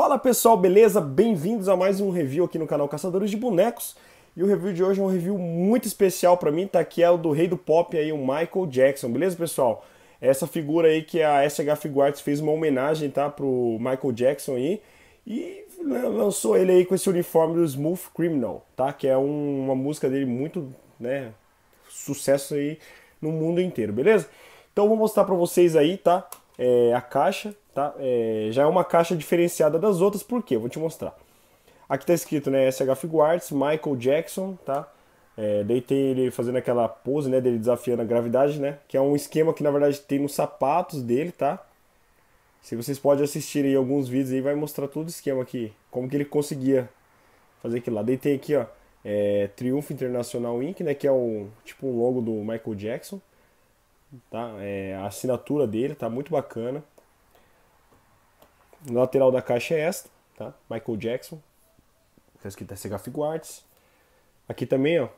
Fala pessoal, beleza? Bem-vindos a mais um review aqui no canal Caçadores de Bonecos. E o review de hoje é um review muito especial para mim, tá aqui é o do rei do pop aí, o Michael Jackson, beleza pessoal? Essa figura aí que a SH Figuarts fez uma homenagem, tá, pro Michael Jackson aí. E lançou ele aí com esse uniforme do Smooth Criminal, tá? Que é um, uma música dele muito, né, sucesso aí no mundo inteiro, beleza? Então vou mostrar para vocês aí, tá? é, a caixa, tá? É, já é uma caixa diferenciada das outras, por quê? vou te mostrar. Aqui está escrito, né, SH Figuarts, Michael Jackson, tá? É, tem ele fazendo aquela pose, né, dele desafiando a gravidade, né? Que é um esquema que, na verdade, tem nos sapatos dele, tá? Se vocês podem assistir aí alguns vídeos aí, vai mostrar todo o esquema aqui, como que ele conseguia fazer aquilo lá. Deitei tem aqui, ó, é, Triunfo Internacional Inc., né, que é o, tipo um logo do Michael Jackson. Tá? É, a assinatura dele tá muito bacana. No lateral da caixa é esta, tá? Michael Jackson. Tá escrito SH Guards. Aqui também, ó.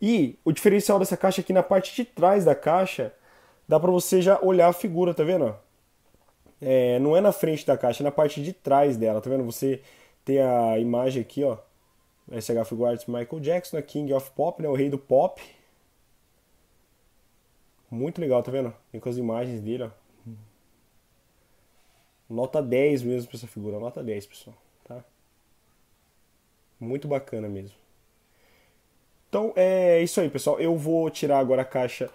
E o diferencial dessa caixa aqui é na parte de trás da caixa, dá para você já olhar a figura, tá vendo? É, não é na frente da caixa, é na parte de trás dela, tá vendo? Você tem a imagem aqui, ó. SH Guards Michael Jackson, né? King of Pop, né? O rei do pop. Muito legal, tá vendo? Tem com as imagens dele, ó. Nota 10 mesmo pra essa figura, nota 10, pessoal, tá? Muito bacana mesmo. Então, é isso aí, pessoal. Eu vou tirar agora a caixa,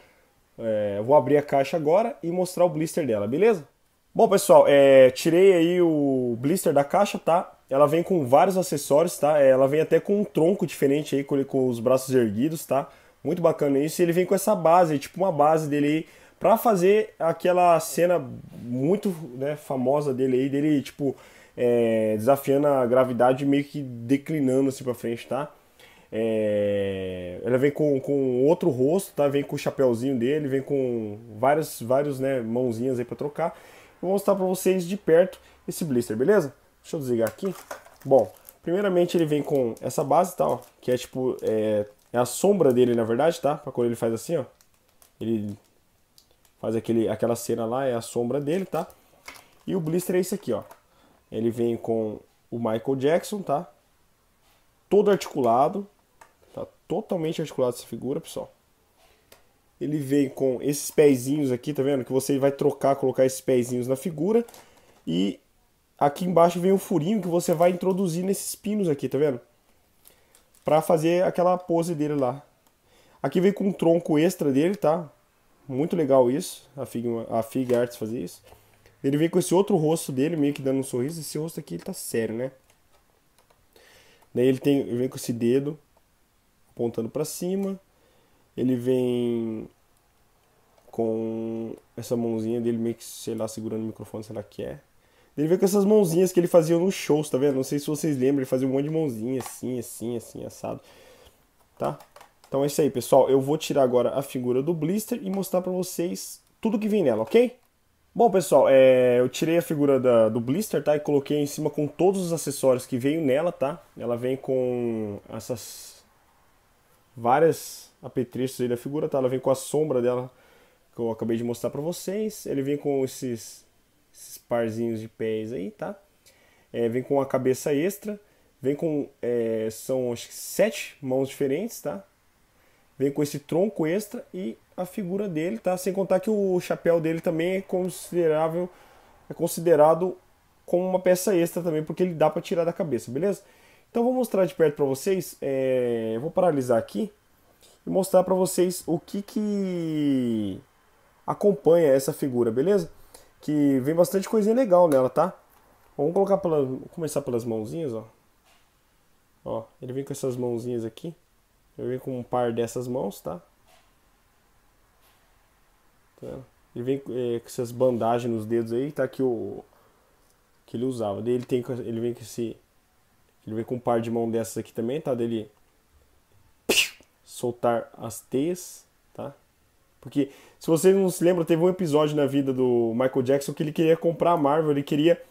é, vou abrir a caixa agora e mostrar o blister dela, beleza? Bom, pessoal, é, tirei aí o blister da caixa, tá? Ela vem com vários acessórios, tá? Ela vem até com um tronco diferente aí, com, com os braços erguidos, tá? Muito bacana isso. E ele vem com essa base, tipo uma base dele aí, pra fazer aquela cena muito né, famosa dele aí, dele, tipo, é, desafiando a gravidade meio que declinando assim pra frente, tá? É, ela vem com, com outro rosto, tá? Vem com o chapéuzinho dele, vem com várias, vários né, mãozinhas aí pra trocar. Vou mostrar pra vocês de perto esse blister, beleza? Deixa eu desligar aqui. Bom, primeiramente ele vem com essa base, tá? Ó, que é tipo, é, é a sombra dele, na verdade, tá? Pra quando ele faz assim, ó. Ele faz aquele, aquela cena lá, é a sombra dele, tá? E o blister é esse aqui, ó. Ele vem com o Michael Jackson, tá? Todo articulado. Tá totalmente articulado essa figura, pessoal. Ele vem com esses pezinhos aqui, tá vendo? Que você vai trocar, colocar esses pezinhos na figura. E aqui embaixo vem um furinho que você vai introduzir nesses pinos aqui, tá vendo? para fazer aquela pose dele lá. Aqui vem com um tronco extra dele, tá? Muito legal isso, a Fig, a Fig Arts fazer isso. Ele vem com esse outro rosto dele, meio que dando um sorriso. Esse rosto aqui, ele tá sério, né? Daí ele, tem, ele vem com esse dedo apontando para cima. Ele vem com essa mãozinha dele meio que, sei lá, segurando o microfone, sei lá que é. Ele veio com essas mãozinhas que ele fazia nos shows, tá vendo? Não sei se vocês lembram, ele fazia um monte de mãozinha assim, assim, assim, assado. Tá? Então é isso aí, pessoal. Eu vou tirar agora a figura do blister e mostrar pra vocês tudo que vem nela, ok? Bom, pessoal, é... eu tirei a figura da... do blister, tá? E coloquei em cima com todos os acessórios que veio nela, tá? Ela vem com essas várias apetrechos aí da figura, tá? Ela vem com a sombra dela que eu acabei de mostrar pra vocês. Ele vem com esses esses parzinhos de pés aí, tá? É, vem com a cabeça extra, vem com é, são acho que sete mãos diferentes, tá? Vem com esse tronco extra e a figura dele, tá? Sem contar que o chapéu dele também é considerável, é considerado como uma peça extra também, porque ele dá para tirar da cabeça, beleza? Então vou mostrar de perto para vocês, é, vou paralisar aqui e mostrar para vocês o que que acompanha essa figura, beleza? que vem bastante coisinha legal nela, tá? Vamos colocar começar pelas mãozinhas, ó. Ó, ele vem com essas mãozinhas aqui. ele vem com um par dessas mãos, tá? tá ele vem é, com essas bandagens nos dedos aí, tá? Que, o, que ele usava. dele ele, tem, ele vem com esse... Ele vem com um par de mão dessas aqui também, tá? Dele soltar as teias. Porque se você não se lembra, teve um episódio na vida do Michael Jackson que ele queria comprar a Marvel, ele queria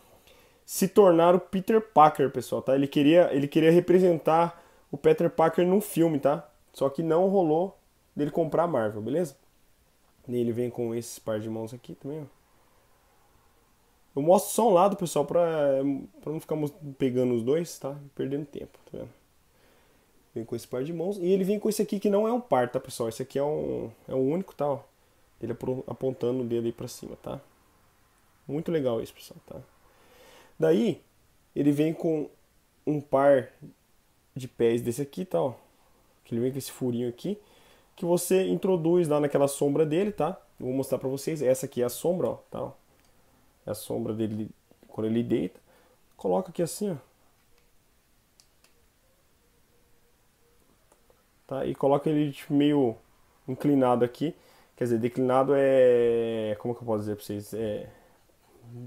se tornar o Peter Parker, pessoal, tá? Ele queria, ele queria representar o Peter Parker num filme, tá? Só que não rolou dele comprar a Marvel, beleza? E ele vem com esses par de mãos aqui também, ó. Eu mostro só um lado, pessoal, pra, pra não ficarmos pegando os dois, tá? Perdendo tempo, tá vendo? Vem com esse par de mãos. E ele vem com esse aqui que não é um par, tá, pessoal? Esse aqui é um, é o único, tá? Ó. Ele apontando o dedo aí pra cima, tá? Muito legal isso, pessoal, tá? Daí, ele vem com um par de pés desse aqui, tá? Ó. Que ele vem com esse furinho aqui. Que você introduz lá naquela sombra dele, tá? Eu vou mostrar pra vocês. Essa aqui é a sombra, ó. Tá? Ó. É a sombra dele quando ele deita. Coloca aqui assim, ó tá? E coloca ele tipo, meio inclinado aqui. Quer dizer, declinado é. Como que eu posso dizer para vocês? É.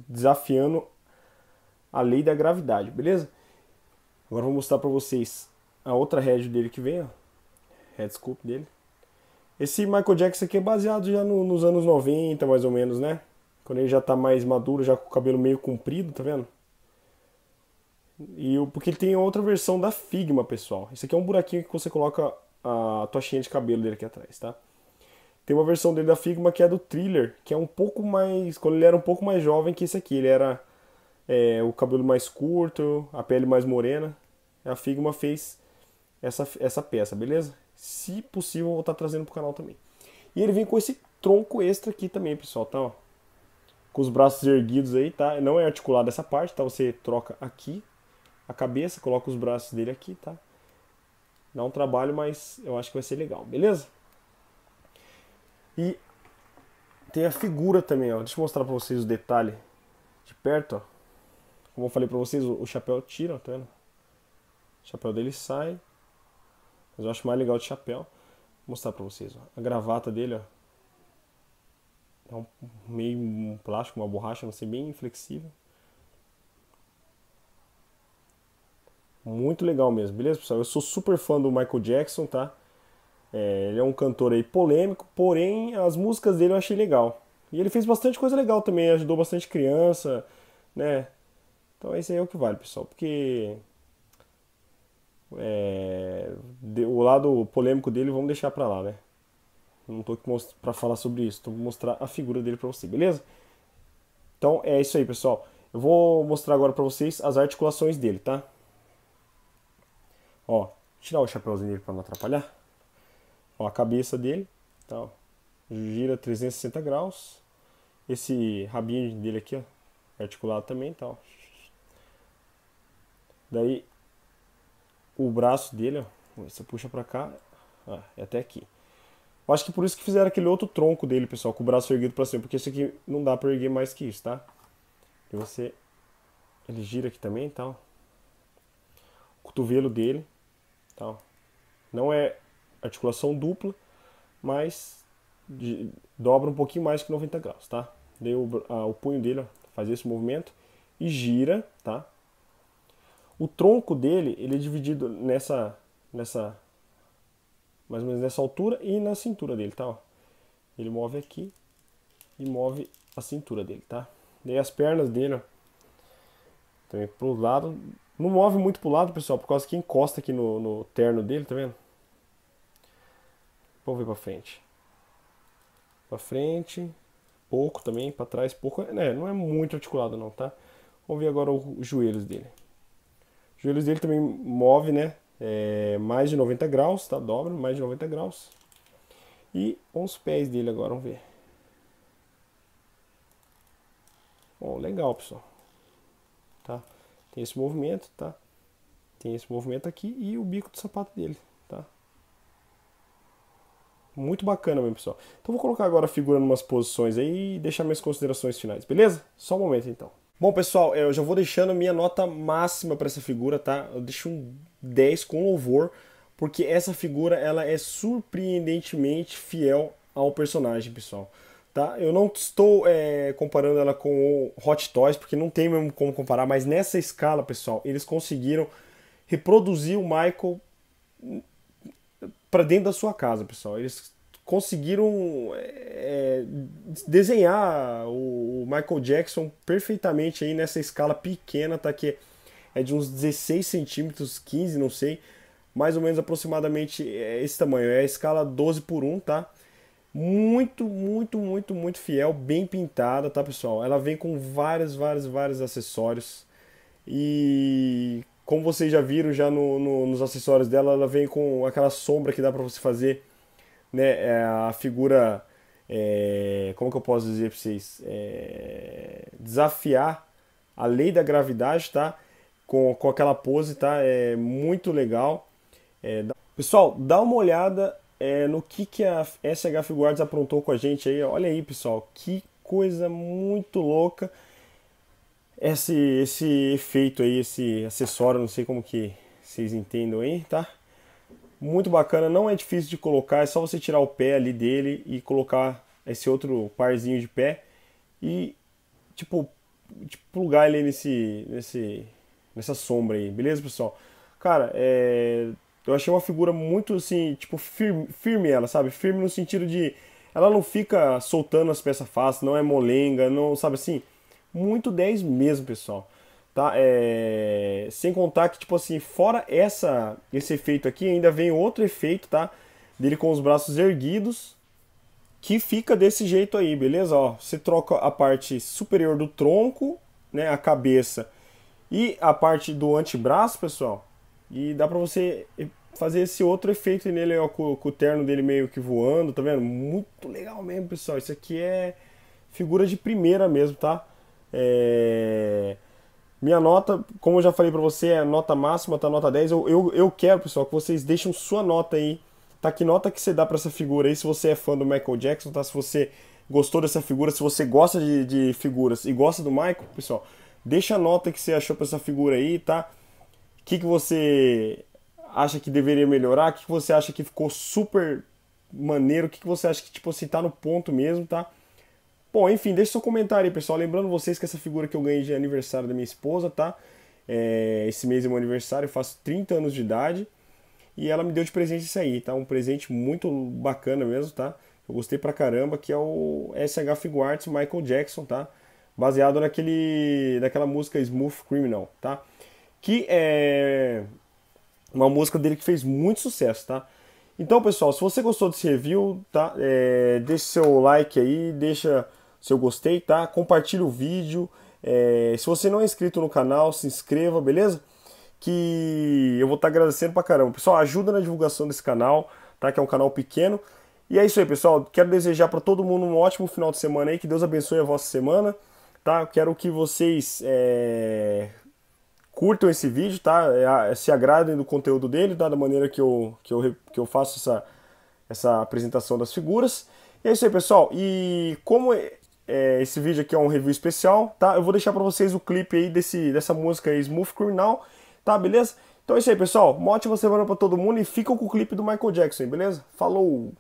Desafiando a lei da gravidade, beleza? Agora vou mostrar para vocês a outra head dele que vem, ó. Head scoop dele. Esse Michael Jackson aqui é baseado já no, nos anos 90, mais ou menos, né? Quando ele já tá mais maduro, já com o cabelo meio comprido, tá vendo? E eu, porque ele tem outra versão da Figma, pessoal. esse aqui é um buraquinho que você coloca a tochinha de cabelo dele aqui atrás, tá? Tem uma versão dele da Figma que é do Thriller, que é um pouco mais. Quando ele era um pouco mais jovem que esse aqui, ele era é, o cabelo mais curto, a pele mais morena. A Figma fez essa, essa peça, beleza? Se possível, eu vou estar trazendo pro canal também. E ele vem com esse tronco extra aqui também, pessoal, tá? Ó, com os braços erguidos aí, tá? Não é articulado essa parte, tá? Você troca aqui a cabeça, coloca os braços dele aqui, tá? Dá um trabalho, mas eu acho que vai ser legal, beleza? E tem a figura também, ó. Deixa eu mostrar pra vocês o detalhe de perto, ó. Como eu falei pra vocês, o chapéu tira, tá vendo? O chapéu dele sai. Mas eu acho mais legal de chapéu. Vou mostrar pra vocês, ó. A gravata dele, ó. É um meio um plástico, uma borracha, não sei, bem flexível. Muito legal mesmo, beleza, pessoal? Eu sou super fã do Michael Jackson, tá? É, ele é um cantor aí polêmico, porém as músicas dele eu achei legal. E ele fez bastante coisa legal também, ajudou bastante criança, né? Então esse aí é o que vale, pessoal, porque é, o lado polêmico dele vamos deixar pra lá, né? Não tô aqui pra falar sobre isso, tô mostrar a figura dele pra você, beleza? Então é isso aí, pessoal. Eu vou mostrar agora pra vocês as articulações dele, tá? Ó, tirar o chapéuzinho dele para não atrapalhar. Ó, a cabeça dele, tal. Tá, gira 360 graus. Esse rabinho dele aqui, ó, articulado também, tal. Tá, Daí o braço dele, ó, você puxa para cá, ó, é até aqui. Eu acho que por isso que fizeram aquele outro tronco dele, pessoal, com o braço erguido para cima, porque esse aqui não dá para erguer mais que isso, tá? E você ele gira aqui também, tal. Tá, o cotovelo dele não é articulação dupla, mas de, dobra um pouquinho mais que 90 graus, tá? Daí o, a, o punho dele ó, faz esse movimento e gira, tá? O tronco dele, ele é dividido nessa, nessa, mais ou menos nessa altura e na cintura dele, tá? Ó. Ele move aqui e move a cintura dele, tá? Daí as pernas dele, ó, também o lado não move muito pro lado, pessoal, por causa que encosta aqui no, no terno dele, tá vendo? Vamos ver pra frente. Pra frente, pouco também, pra trás, pouco. É, não é muito articulado não, tá? Vamos ver agora os joelhos dele. Os joelhos dele também move, né? É, mais de 90 graus, tá? Dobra, mais de 90 graus. E os pés dele agora, vamos ver. Bom, legal, pessoal. Tá? Tem esse movimento, tá? Tem esse movimento aqui e o bico do sapato dele, tá? Muito bacana mesmo, pessoal. Então vou colocar agora a figura em umas posições aí e deixar minhas considerações finais, beleza? Só um momento então. Bom, pessoal, é, eu já vou deixando minha nota máxima para essa figura, tá? Eu deixo um 10 com louvor, porque essa figura ela é surpreendentemente fiel ao personagem, pessoal. Tá? Eu não estou é, comparando ela com o Hot Toys, porque não tem mesmo como comparar, mas nessa escala, pessoal, eles conseguiram reproduzir o Michael para dentro da sua casa, pessoal. Eles conseguiram é, desenhar o Michael Jackson perfeitamente aí nessa escala pequena, tá? Que é de uns 16 centímetros, 15, não sei, mais ou menos aproximadamente é, esse tamanho. É a escala 12 por 1, tá? Muito, muito, muito, muito fiel, bem pintada, tá pessoal? Ela vem com vários, vários, vários acessórios. E como vocês já viram já no, no, nos acessórios dela, ela vem com aquela sombra que dá para você fazer, né? É a figura, é, como que eu posso dizer para vocês? É, desafiar a lei da gravidade, tá? Com, com aquela pose, tá? É muito legal. É, pessoal, dá uma olhada é, no que, que a SH Figuarts aprontou com a gente aí. Olha aí, pessoal, que coisa muito louca esse, esse efeito aí, esse acessório, não sei como que vocês entendam aí, tá? Muito bacana, não é difícil de colocar, é só você tirar o pé ali dele e colocar esse outro parzinho de pé e, tipo, tipo plugar ele nesse, nesse, nessa sombra aí, beleza, pessoal? Cara, é eu achei uma figura muito assim, tipo, firme, firme ela, sabe? Firme no sentido de ela não fica soltando as peças fáceis, não é molenga, não, sabe assim? Muito 10 mesmo, pessoal. Tá? É... Sem contar que, tipo assim, fora essa esse efeito aqui, ainda vem outro efeito, tá? Dele com os braços erguidos, que fica desse jeito aí, beleza? Ó, você troca a parte superior do tronco, né, a cabeça, e a parte do antebraço, pessoal, e dá pra você fazer esse outro efeito nele, ó, com, com o terno dele meio que voando, tá vendo? Muito legal mesmo, pessoal. Isso aqui é figura de primeira mesmo, tá? É... Minha nota, como eu já falei pra você, é nota máxima, tá nota 10. Eu, eu, eu quero, pessoal, que vocês deixem sua nota aí. Tá? Que nota que você dá para essa figura aí, se você é fã do Michael Jackson, tá? Se você gostou dessa figura, se você gosta de, de figuras e gosta do Michael, pessoal, deixa a nota que você achou pra essa figura aí, tá? O que, que você acha que deveria melhorar? O que, que você acha que ficou super maneiro? O que, que você acha que, tipo você assim, tá no ponto mesmo, tá? Bom, enfim, deixe seu comentário aí, pessoal. Lembrando vocês que essa figura que eu ganhei de aniversário da minha esposa, tá? É, esse mês é meu aniversário, eu faço 30 anos de idade. E ela me deu de presente isso aí, tá? Um presente muito bacana mesmo, tá? Eu gostei pra caramba, que é o SH Figuarts Michael Jackson, tá? Baseado naquele, naquela música Smooth Criminal, tá? que é uma música dele que fez muito sucesso, tá? Então, pessoal, se você gostou desse review, tá? É, deixe seu like aí, deixa seu gostei, tá? Compartilhe o vídeo. É, se você não é inscrito no canal, se inscreva, beleza? Que eu vou estar tá agradecendo pra caramba. Pessoal, ajuda na divulgação desse canal, tá? Que é um canal pequeno. E é isso aí, pessoal. Quero desejar para todo mundo um ótimo final de semana aí. Que Deus abençoe a vossa semana, tá? Quero que vocês é curtam esse vídeo, tá? É é, se agradem do conteúdo dele, tá? Da maneira que eu, que eu, que eu faço essa, essa apresentação das figuras. E é isso aí, pessoal. E como é, é, esse vídeo aqui é um review especial, tá? Eu vou deixar pra vocês o clipe aí desse, dessa música aí, Smooth Criminal, tá? Beleza? Então é isso aí, pessoal. Uma ótima semana pra todo mundo e ficam com o clipe do Michael Jackson, beleza? Falou!